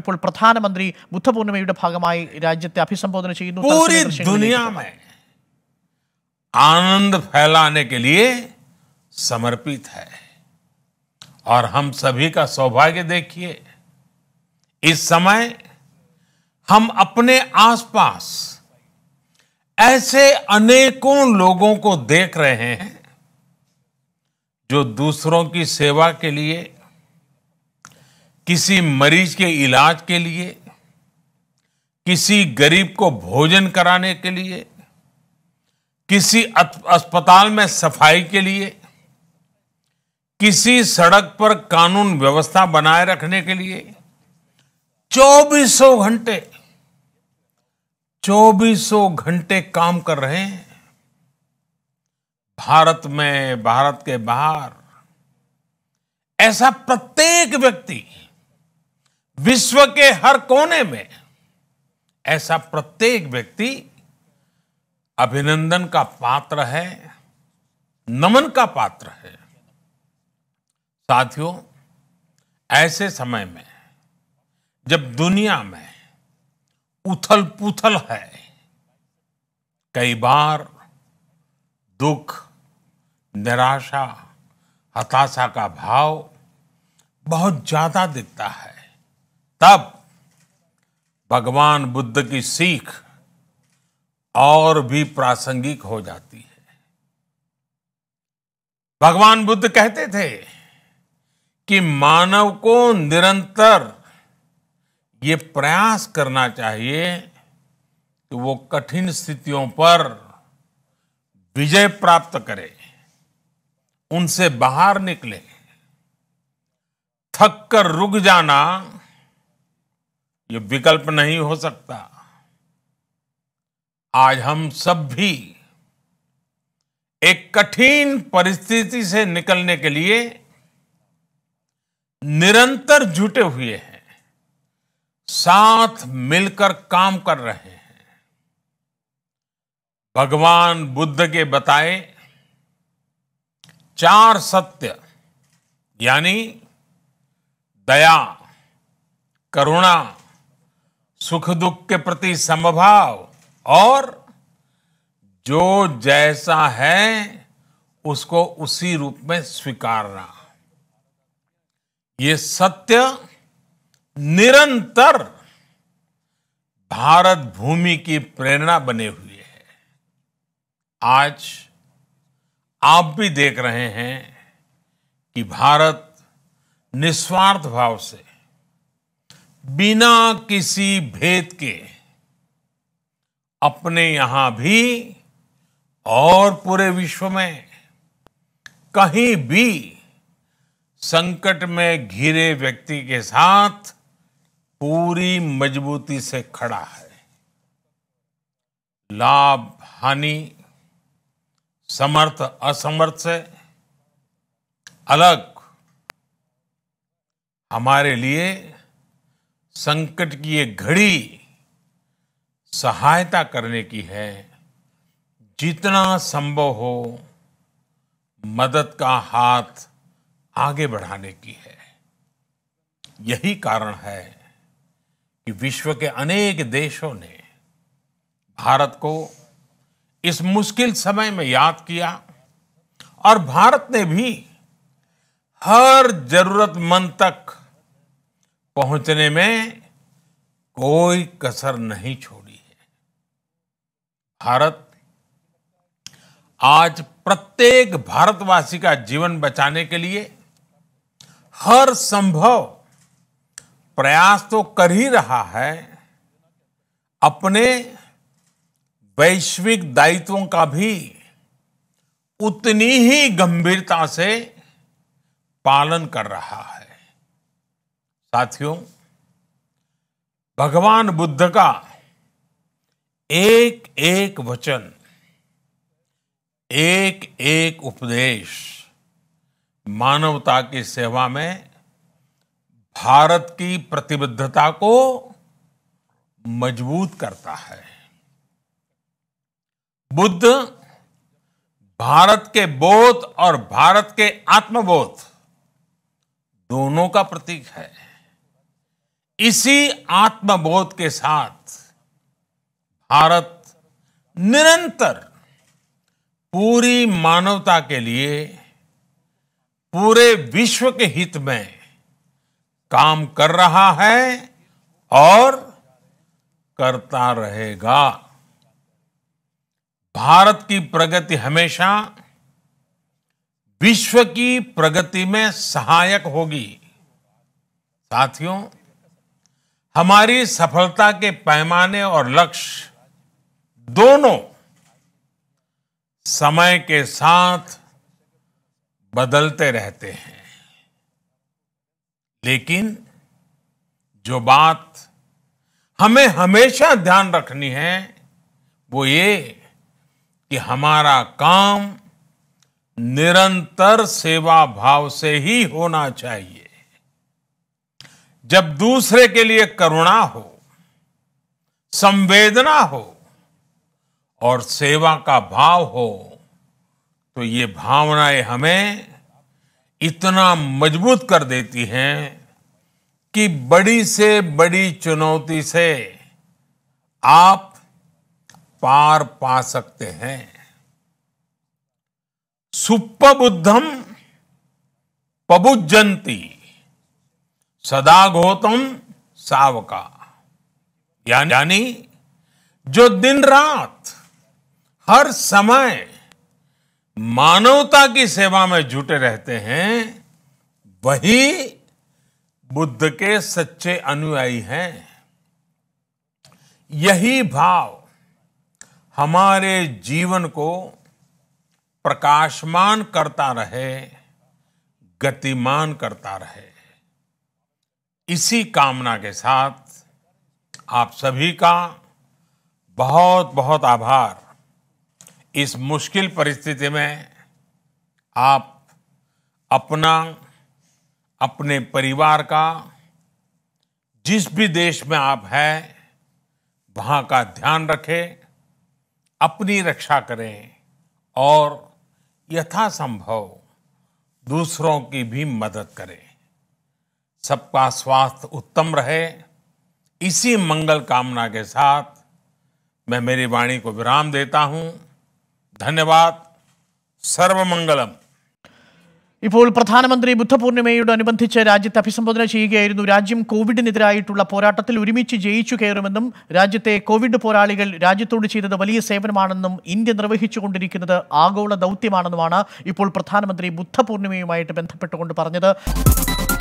प्रधानमंत्री बुद्ध पूर्णिम भाग राज्य अभिसंबोधन पूरी दुनिया में आनंद फैलाने के लिए समर्पित है और हम सभी का सौभाग्य देखिए इस समय हम अपने आसपास ऐसे अनेकों लोगों को देख रहे हैं जो दूसरों की सेवा के लिए किसी मरीज के इलाज के लिए किसी गरीब को भोजन कराने के लिए किसी अस्पताल में सफाई के लिए किसी सड़क पर कानून व्यवस्था बनाए रखने के लिए चौबीसों घंटे चौबीसों घंटे काम कर रहे हैं भारत में भारत के बाहर ऐसा प्रत्येक व्यक्ति विश्व के हर कोने में ऐसा प्रत्येक व्यक्ति अभिनंदन का पात्र है नमन का पात्र है साथियों ऐसे समय में जब दुनिया में उथल पुथल है कई बार दुख निराशा हताशा का भाव बहुत ज्यादा दिखता है तब भगवान बुद्ध की सीख और भी प्रासंगिक हो जाती है भगवान बुद्ध कहते थे कि मानव को निरंतर ये प्रयास करना चाहिए कि वो कठिन स्थितियों पर विजय प्राप्त करे उनसे बाहर निकले थक कर रुक जाना ये विकल्प नहीं हो सकता आज हम सब भी एक कठिन परिस्थिति से निकलने के लिए निरंतर जुटे हुए हैं साथ मिलकर काम कर रहे हैं भगवान बुद्ध के बताए चार सत्य यानी दया करुणा सुख दुख के प्रति समभाव और जो जैसा है उसको उसी रूप में स्वीकारना ये सत्य निरंतर भारत भूमि की प्रेरणा बने हुए है आज आप भी देख रहे हैं कि भारत निस्वार्थ भाव से बिना किसी भेद के अपने यहां भी और पूरे विश्व में कहीं भी संकट में घिरे व्यक्ति के साथ पूरी मजबूती से खड़ा है लाभ हानि समर्थ असमर्थ से अलग हमारे लिए संकट की ये घड़ी सहायता करने की है जितना संभव हो मदद का हाथ आगे बढ़ाने की है यही कारण है कि विश्व के अनेक देशों ने भारत को इस मुश्किल समय में याद किया और भारत ने भी हर जरूरतमंद तक पहुंचने में कोई कसर नहीं छोड़ी है भारत आज प्रत्येक भारतवासी का जीवन बचाने के लिए हर संभव प्रयास तो कर ही रहा है अपने वैश्विक दायित्वों का भी उतनी ही गंभीरता से पालन कर रहा है साथियों भगवान बुद्ध का एक एक वचन एक एक उपदेश मानवता की सेवा में भारत की प्रतिबद्धता को मजबूत करता है बुद्ध भारत के बोध और भारत के आत्मबोध दोनों का प्रतीक है इसी आत्मबोध के साथ भारत निरंतर पूरी मानवता के लिए पूरे विश्व के हित में काम कर रहा है और करता रहेगा भारत की प्रगति हमेशा विश्व की प्रगति में सहायक होगी साथियों हमारी सफलता के पैमाने और लक्ष्य दोनों समय के साथ बदलते रहते हैं लेकिन जो बात हमें हमेशा ध्यान रखनी है वो ये कि हमारा काम निरंतर सेवा भाव से ही होना चाहिए जब दूसरे के लिए करुणा हो संवेदना हो और सेवा का भाव हो तो ये भावनाएं हमें इतना मजबूत कर देती हैं कि बड़ी से बड़ी चुनौती से आप पार पा सकते हैं सुप्पबुद्धम पबुजंती सदा गौतम सावका यानी जो दिन रात हर समय मानवता की सेवा में जुटे रहते हैं वही बुद्ध के सच्चे अनुयायी हैं यही भाव हमारे जीवन को प्रकाशमान करता रहे गतिमान करता रहे इसी कामना के साथ आप सभी का बहुत बहुत आभार इस मुश्किल परिस्थिति में आप अपना अपने परिवार का जिस भी देश में आप हैं वहाँ का ध्यान रखें अपनी रक्षा करें और यथासंभव दूसरों की भी मदद करें सबका स्वास्थ्य उत्तम रहे इसी मंगल कामना के साथ मैं मेरी वाणी को विराम देता हूं धन्यवाद सर्वमंगलम ഇപ്പോൾ പ്രധാനമന്ത്രി ബുദ്ധപൂർണിമയോടനുബന്ധിച്ച് രാജ്യത്തെ അഭിസംബോധന ചെയ്യുകയായിരുന്നു രാജ്യം കോവിഡിനെതിരായിട്ടുള്ള പോരാട്ടത്തിൽ ഒരുമിച്ച് ജയിച്ചു കയറുമെന്നും രാജ്യത്തെ കോവിഡ് പോരാളികൾ രാജ്യത്തോട് ചെയ്തത് വലിയ സേവനമാണെന്നും ഇന്ത്യ നിർവഹിച്ചുകൊണ്ടിരിക്കുന്നത് ആഗോള ദൗത്യമാണെന്നുമാണ് ഇപ്പോൾ പ്രധാനമന്ത്രി ബുദ്ധപൂർണിമയുമായിട്ട് ബന്ധപ്പെട്ടുകൊണ്ട് പറഞ്ഞത്